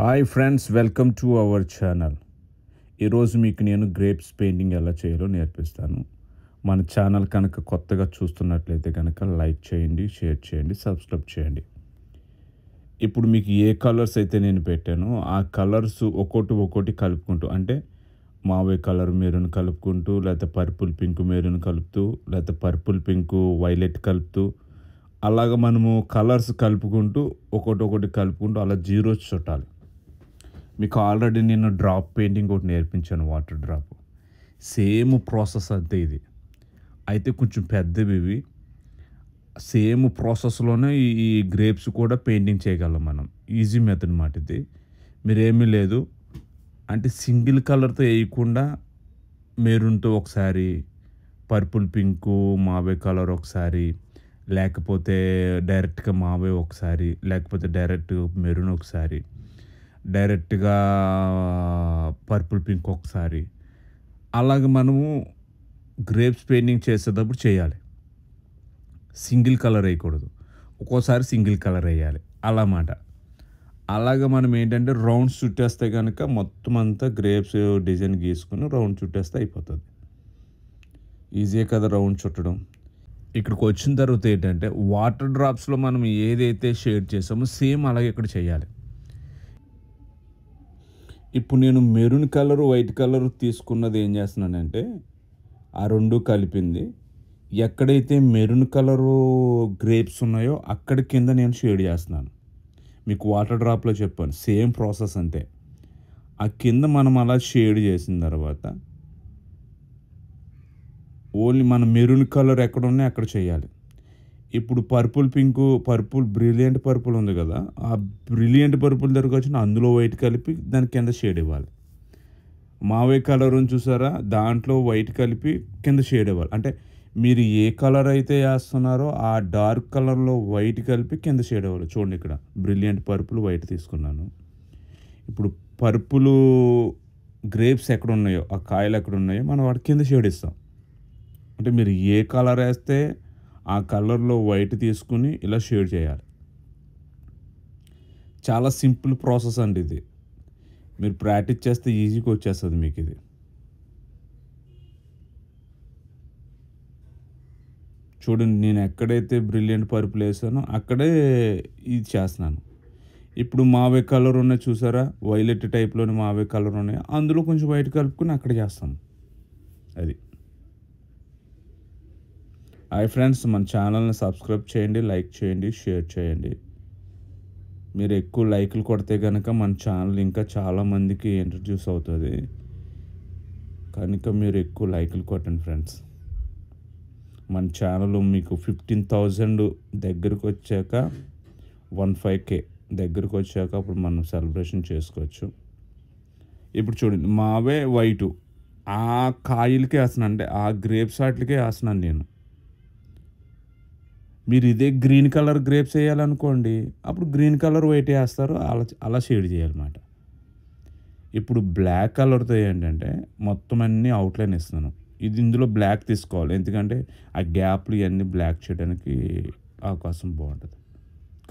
hi friends welcome to our channel ఈరోజు మీకు నేను గ్రేప్స్ పెయింటింగ్ ఎలా చేయాలో నేర్పిస్తాను మన ఛానల్ కనుక కొత్తగా చూస్తున్నట్లయితే కనుక లైక్ చేయండి షేర్ చేయండి సబ్స్క్రైబ్ చేయండి ఇప్పుడు మీకు ఏ కలర్స్ అయితే నేను పెట్టానో ఆ కలర్స్ ఒక్కోటి ఒక్కోటి కలుపుకుంటూ అంటే మావే కలర్ మెరూన్ కలుపుకుంటూ లేకపోతే పర్పుల్ పింక్ మెరూన్ కలుపుతూ లేకపోతే పర్పుల్ పింక్ వైలెట్ కలుపుతూ అలాగ మనము కలర్స్ కలుపుకుంటూ ఒకటి ఒకటి కలుపుకుంటూ అలా జీరోస్ చుట్టాలి మీకు ఆల్రెడీ నేను డ్రాప్ పెయింటింగ్ ఒకటి నేర్పించాను వాటర్ డ్రాప్ సేమ్ ప్రాసెస్ అంతే ఇది అయితే కొంచెం పెద్దవి ఇవి సేమ్ ప్రాసెస్లోనే ఈ గ్రేప్స్ కూడా పెయింటింగ్ చేయగలం మనం ఈజీ మెథడ్ మాట ఇది మీరేమీ లేదు అంటే సింగిల్ కలర్తో వేయకుండా మెరూన్తో ఒకసారి పర్పుల్ పింకు మావే కలర్ ఒకసారి లేకపోతే డైరెక్ట్గా మావే ఒకసారి లేకపోతే డైరెక్ట్ మెరూన్ ఒకసారి డైరెక్ట్గా పర్పుల్ పింక్ ఒకసారి అలాగే మనము గ్రేప్స్ పెయింటింగ్ చేసేటప్పుడు చేయాలి సింగిల్ కలర్ వేయకూడదు ఒక్కోసారి సింగిల్ కలర్ వేయాలి అలా మాట అలాగే మనం ఏంటంటే రౌండ్స్ చుట్టేస్తే కనుక మొత్తం అంతా గ్రేప్స్ డిజైన్ గీసుకుని రౌండ్ చుట్టేస్తే అయిపోతుంది ఈజీయే కదా రౌండ్ చుట్టడం ఇక్కడికి వచ్చిన తర్వాత ఏంటంటే వాటర్ డ్రాప్స్లో మనం ఏదైతే షేడ్ చేసామో సేమ్ అలాగే ఇక్కడ చేయాలి ఇప్పుడు నేను మెరూన్ కలరు వైట్ కలర్ తీసుకున్నది ఏం చేస్తున్నానంటే ఆ రెండు కలిపింది ఎక్కడైతే మెరూన్ కలరు గ్రేప్స్ ఉన్నాయో అక్కడ కింద నేను షేడ్ చేస్తున్నాను మీకు వాటర్ డ్రాప్లో చెప్పాను సేమ్ ప్రాసెస్ అంతే ఆ కింద మనం అలా షేడ్ చేసిన తర్వాత ఓన్లీ మన మెరూన్ కలర్ ఎక్కడ ఉన్నాయో అక్కడ చేయాలి ఇప్పుడు purple pink purple brilliant purple ఉంది కదా ఆ బ్రిలియంట్ పర్పుల్ దగ్గరకు వచ్చిన అందులో వైట్ కలిపి దాని కింద షేడ్ ఇవ్వాలి మావే కలర్ ఉంది చూసారా దాంట్లో వైట్ కలిపి కింద షేడ్ ఇవ్వాలి అంటే మీరు ఏ కలర్ అయితే వేస్తున్నారో ఆ డార్క్ కలర్లో వైట్ కలిపి కింద షేడ్ ఇవ్వాలి చూడండి ఇక్కడ బ్రిలియంట్ పర్పుల్ వైట్ తీసుకున్నాను ఇప్పుడు పర్పుల్ గ్రేప్స్ ఎక్కడ ఉన్నాయో ఆ కాయలు ఎక్కడ ఉన్నాయో మనం వాటి కింద షేడ్ ఇస్తాం అంటే మీరు ఏ కలర్ వేస్తే ఆ కలర్లో వైట్ తీసుకుని ఇలా షేడ్ చేయాలి చాలా సింపుల్ ప్రాసెస్ అండి ఇది మీరు ప్రాక్టీస్ చేస్తే ఈజీగా వచ్చేస్తుంది మీకు ఇది చూడండి నేను ఎక్కడైతే బ్రిలియంట్ పర్పుల్ వేసానో అక్కడే ఇది చేస్తున్నాను ఇప్పుడు మావే కలర్ ఉన్నాయి చూసారా వైలెట్ టైప్లోని మావే కలర్ ఉన్నాయి అందులో కొంచెం వైట్ కలుపుకుని అక్కడ చేస్తాము అది హాయ్ ఫ్రెండ్స్ మన ఛానల్ని సబ్స్క్రైబ్ చేయండి లైక్ చేయండి షేర్ చేయండి మీరు ఎక్కువ లైక్లు కొడితే కనుక మన ఛానల్ ఇంకా చాలామందికి ఇంట్రడ్యూస్ అవుతుంది కనుక మీరు ఎక్కువ లైక్లు కొట్టండి ఫ్రెండ్స్ మన ఛానల్ మీకు ఫిఫ్టీన్ థౌజండ్ దగ్గరకు వచ్చాక వన్ ఫైవ్ కే దగ్గరకు వచ్చాక అప్పుడు మనం సెలబ్రేషన్ చేసుకోవచ్చు ఇప్పుడు చూడండి మావే వైటు ఆ కాయలకే వేస్తున్నాను అంటే ఆ గ్రేప్స్ వాటికే వేస్తున్నాను నేను మీరు ఇదే గ్రీన్ కలర్ గ్రేప్స్ వేయాలనుకోండి అప్పుడు గ్రీన్ కలర్ వైట్ వేస్తారు అలా అలా షేడ్ చేయాలన్నమాట ఇప్పుడు బ్లాక్ కలర్తో ఏంటంటే మొత్తం అన్నీ అవుట్లైన్ ఇస్తున్నాను ఇది ఇందులో బ్లాక్ తీసుకోవాలి ఎందుకంటే ఆ గ్యాప్లు ఇవన్నీ బ్లాక్ చేయడానికి అవకాశం బాగుంటుంది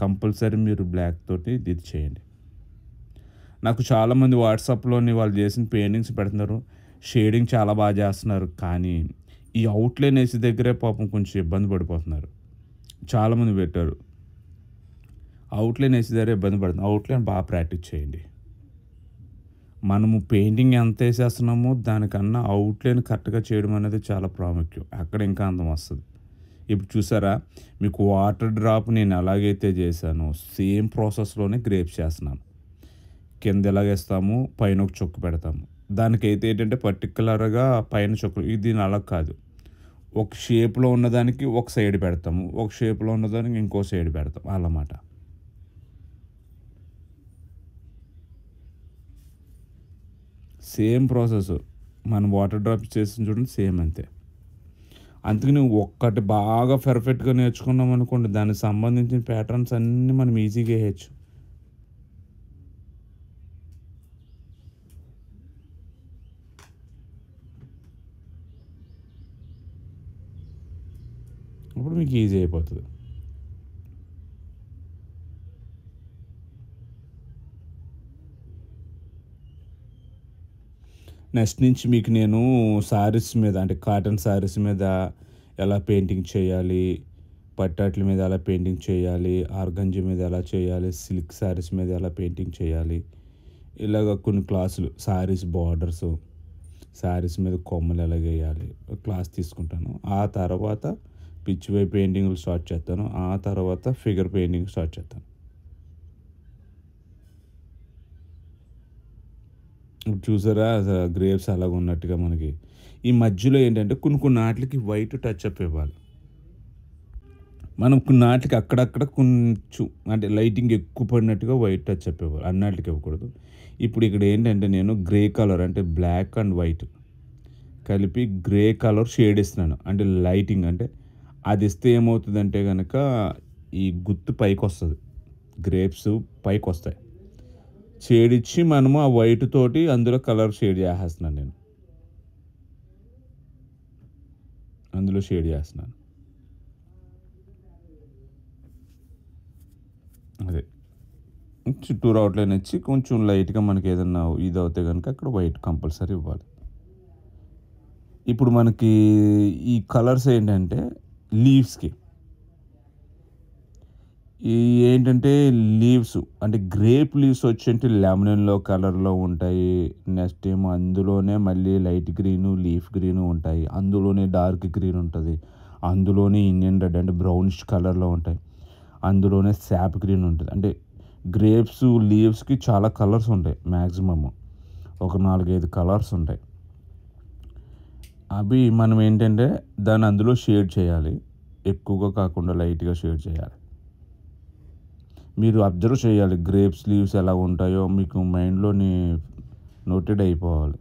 కంపల్సరీ మీరు బ్లాక్ తోటి ఇది చేయండి నాకు చాలామంది వాట్సాప్లోని వాళ్ళు చేసిన పెయింటింగ్స్ పెడుతున్నారు షేడింగ్ చాలా బాగా చేస్తున్నారు కానీ ఈ అవుట్లైన్ వేసి దగ్గరే పాపం కొంచెం ఇబ్బంది పడిపోతున్నారు చాలామంది పెట్టారు అవుట్లైన్ దగ్గర ఇబ్బంది పడుతుంది అవుట్లైన్ బాగా ప్రాక్టీస్ చేయండి మనము పెయింటింగ్ ఎంత వేసేస్తున్నామో దానికన్నా అవుట్లైన్ కరెక్ట్గా చేయడం అనేది చాలా ప్రాముఖ్యం అక్కడ ఇంకా అందం వస్తుంది ఇప్పుడు చూసారా మీకు వాటర్ డ్రాప్ నేను ఎలాగైతే చేశానో సేమ్ ప్రాసెస్లోనే గ్రేప్ చేస్తున్నాను కింద ఎలాగేస్తాము పైన ఒక చొక్కు పెడతాము దానికైతే ఏంటంటే పర్టికులర్గా పైన చొక్కు ఇది అలా కాదు ఒక షేప్లో ఉన్నదానికి ఒక సైడ్ పెడతాము ఒక షేప్లో ఉన్నదానికి ఇంకో సైడ్ పెడతాం అన్నమాట సేమ్ ప్రాసెస్ మనం వాటర్ డ్రాప్స్ చేసిన చూడండి సేమ్ అంతే అందుకని ఒక్కటి బాగా పెర్ఫెక్ట్గా నేర్చుకున్నాం అనుకోండి దానికి సంబంధించిన ప్యాటర్న్స్ అన్నీ మనం ఈజీగా వేయచ్చు అప్పుడు మీకు ఈజీ అయిపోతుంది నెక్స్ట్ నుంచి మీకు నేను శారీస్ మీద అంటే కాటన్ శారీస్ మీద ఎలా పెయింటింగ్ చేయాలి పట్టాట్ల మీద ఎలా పెయింటింగ్ చేయాలి ఆర్గంజి మీద ఎలా చేయాలి సిల్క్ శారీస్ మీద ఎలా పెయింటింగ్ చేయాలి ఇలాగ కొన్ని క్లాసులు శారీస్ బార్డర్స్ శారీస్ మీద కొమ్మలు ఎలా వేయాలి క్లాస్ తీసుకుంటాను ఆ తర్వాత పిచ్ వే పెయింటింగ్లు స్టార్ట్ చేస్తాను ఆ తర్వాత ఫిగర్ పెయింటింగ్ స్టార్ట్ చేస్తాను చూసారా గ్రేవ్స్ అలాగ ఉన్నట్టుగా మనకి ఈ మధ్యలో ఏంటంటే కొన్ని కొన్ని నాట్లకి వైట్ టచ్ ఇవ్వాలి మనం కొన్ని నాట్లకి అక్కడక్కడ కొంచెం అంటే లైటింగ్ ఎక్కువ పడినట్టుగా వైట్ టచ్ ఇవ్వాలి అన్నాటికి ఇవ్వకూడదు ఇప్పుడు ఇక్కడ ఏంటంటే నేను గ్రే కలర్ అంటే బ్లాక్ అండ్ వైట్ కలిపి గ్రే కలర్ షేడ్ ఇస్తున్నాను అంటే లైటింగ్ అంటే అది ఇస్తే ఏమవుతుందంటే కనుక ఈ గుత్తు పైకి వస్తుంది గ్రేప్స్ పైకి వస్తాయి ఇచ్చి మనము ఆ వైట్ తోటి అందులో కలర్ షేడ్ చేసేస్తున్నాను నేను అందులో షేడ్ చేస్తున్నాను అదే చుట్టూరు అవుట్లైన్ ఇచ్చి కొంచెం లైట్గా మనకి ఏదన్నా ఇది అవుతే కనుక అక్కడ వైట్ కంపల్సరీ ఇవ్వాలి ఇప్పుడు మనకి ఈ కలర్స్ ఏంటంటే లీవ్స్కి ఈ ఏంటంటే లీవ్స్ అంటే గ్రేప్ లీవ్స్ వచ్చేంటి లెమనన్లో కలర్లో ఉంటాయి నెక్స్ట్ ఏమో అందులోనే మళ్ళీ లైట్ గ్రీను లీఫ్ గ్రీను ఉంటాయి అందులోనే డార్క్ గ్రీన్ ఉంటుంది అందులోనే ఇండియన్ రెడ్ అంటే బ్రౌనిష్ కలర్లో ఉంటాయి అందులోనే శాప్ గ్రీన్ ఉంటుంది అంటే గ్రేప్స్ లీవ్స్కి చాలా కలర్స్ ఉంటాయి మ్యాక్సిమమ్ ఒక నాలుగైదు కలర్స్ ఉంటాయి అవి మనం ఏంటంటే దాన్ని అందులో షేడ్ చేయాలి ఎక్కువగా కాకుండా లైట్గా షేడ్ చేయాలి మీరు అబ్జర్వ్ చేయాలి గ్రేప్స్ లీవ్స్ ఎలా ఉంటాయో మీకు మైండ్లోని నోటెడ్ అయిపోవాలి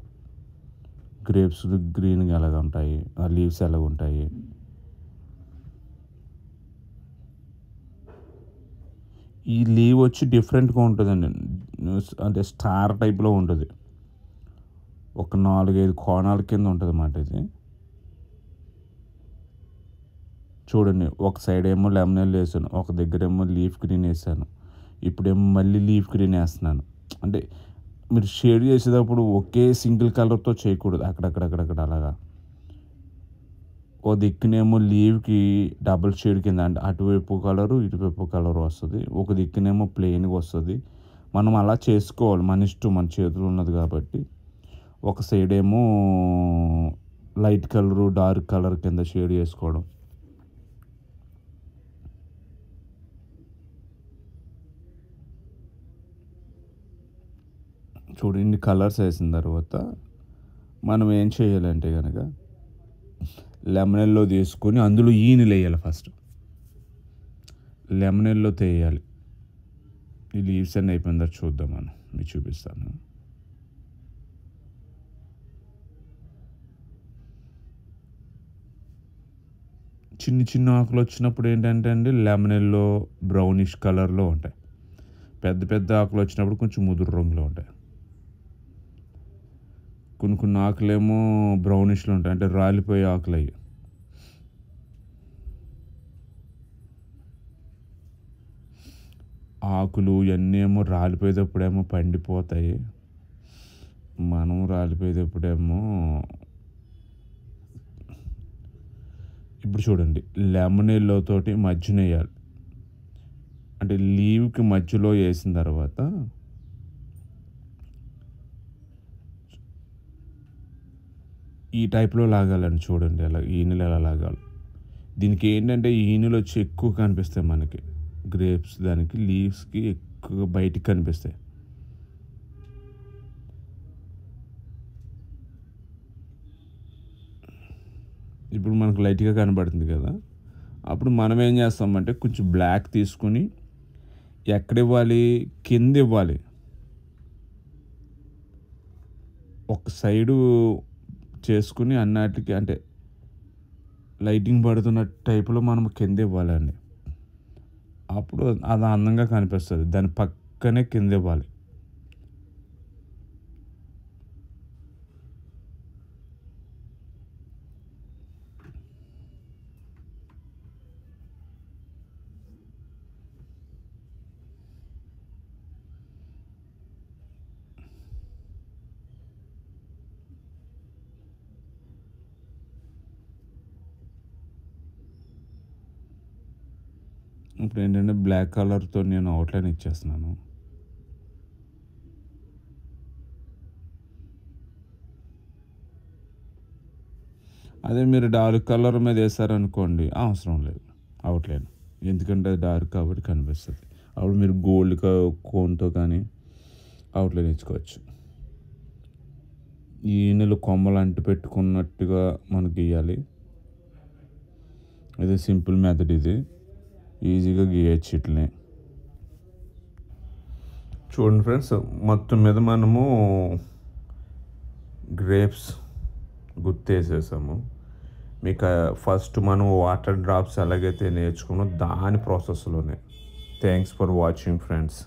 గ్రేప్స్ గ్రీన్గా ఎలాగ ఉంటాయి ఆ లీవ్స్ ఎలాగ ఉంటాయి ఈ లీవ్ వచ్చి డిఫరెంట్గా ఉంటుందండి అంటే స్టార్ టైప్లో ఉంటుంది ఒక నాలుగైదు కోణాల కింద ఉంటుంది అన్నమాట ఇది చూడండి ఒక సైడ్ ఏమో లెమనెల్ వేసాను ఒక దగ్గర ఏమో లీఫ్ గ్రీన్ వేసాను ఇప్పుడేమో మళ్ళీ లీఫ్ గ్రీన్ వేస్తున్నాను అంటే మీరు షేడ్ చేసేటప్పుడు ఒకే సింగిల్ కలర్తో చేయకూడదు అక్కడక్కడక్కడక్కడ అలాగా ఓ దిక్కునేమో లీవ్కి డబుల్ షేడ్ కింద అంటే అటువైపు కలరు ఇటువైపు కలరు వస్తుంది ఒక దిక్కునేమో ప్లెయిన్గా వస్తుంది మనం అలా చేసుకోవాలి మన ఇష్టం మన చేతులు ఉన్నది కాబట్టి ఒక సైడ్ ఏమో లైట్ కలరు డార్క్ కలర్ కింద షేడ్ చేసుకోవడం చూడండి కలర్స్ వేసిన తర్వాత మనం ఏం చేయాలంటే కనుక లెమనెల్లో తీసుకొని అందులో ఈని వేయాలి ఫస్ట్ లెమనెల్లో తేయాలి ఈ లీవ్స్ అన్నీ అయిపోయిన తర్వాత చూద్దాం మనం మీకు చూపిస్తాను చిన్ని చిన్న ఆకులు వచ్చినప్పుడు ఏంటంటే అండి లెమనెల్లో బ్రౌనిష్ కలర్లో ఉంటాయి పెద్ద పెద్ద ఆకులు వచ్చినప్పుడు కొంచెం ముదురు రంగులో ఉంటాయి కొన్ని కొన్ని ఆకులేమో బ్రౌనిష్లో ఉంటాయి అంటే రాలిపోయే ఆకులు అయ్యి ఆకులు ఇవన్నీ ఏమో రాలిపోయేటప్పుడేమో పండిపోతాయి మనం రాలిపోయేటప్పుడేమో ఇప్పుడు చూడండి తోటి మధ్యన వేయాలి అంటే లీవ్కి మధ్యలో వేసిన తర్వాత ఈ టైప్లో లాగాలని చూడండి అలా ఈనెలు ఎలా లాగాలి దీనికి ఏంటంటే ఈనెలు వచ్చి ఎక్కువ కనిపిస్తాయి మనకి గ్రేప్స్ దానికి లీవ్స్కి ఎక్కువ బయటికి కనిపిస్తాయి ఇప్పుడు మనకు లైట్గా కనబడుతుంది కదా అప్పుడు మనం ఏం చేస్తామంటే కొంచెం బ్లాక్ తీసుకొని ఎక్కడ ఇవ్వాలి కింద ఇవ్వాలి ఒక సైడు చేసుకుని అన్నిటికీ అంటే లైటింగ్ పడుతున్న టైపులో మనం కింద ఇవ్వాలండి అప్పుడు అది అందంగా కనిపిస్తుంది దాని పక్కనే కింద ఇవ్వాలి ఇప్పుడు ఏంటంటే బ్లాక్ కలర్తో నేను అవుట్లైన్ ఇచ్చేస్తున్నాను అదే మీరు డార్క్ కలర్ మీద వేసారనుకోండి అవసరం లేదు అవుట్లైన్ ఎందుకంటే డార్క్ కాబట్టి కనిపిస్తుంది అప్పుడు మీరు గోల్డ్ కోన్తో కానీ అవుట్లైన్ ఇచ్చుకోవచ్చు ఈనెలు కొమ్మలు అంటి పెట్టుకున్నట్టుగా మనకి ఇవ్వాలి ఇది సింపుల్ మెథడ్ ఇది ఈజీగా గీయచ్చు ఇట్లనే చూడండి ఫ్రెండ్స్ మొత్తం మీద మనము గ్రేప్స్ గుర్తేసేసాము మీకు ఫస్ట్ మనం వాటర్ డ్రాప్స్ ఎలాగైతే నేర్చుకున్నాం దాని ప్రాసెస్లోనే థ్యాంక్స్ ఫర్ వాచింగ్ ఫ్రెండ్స్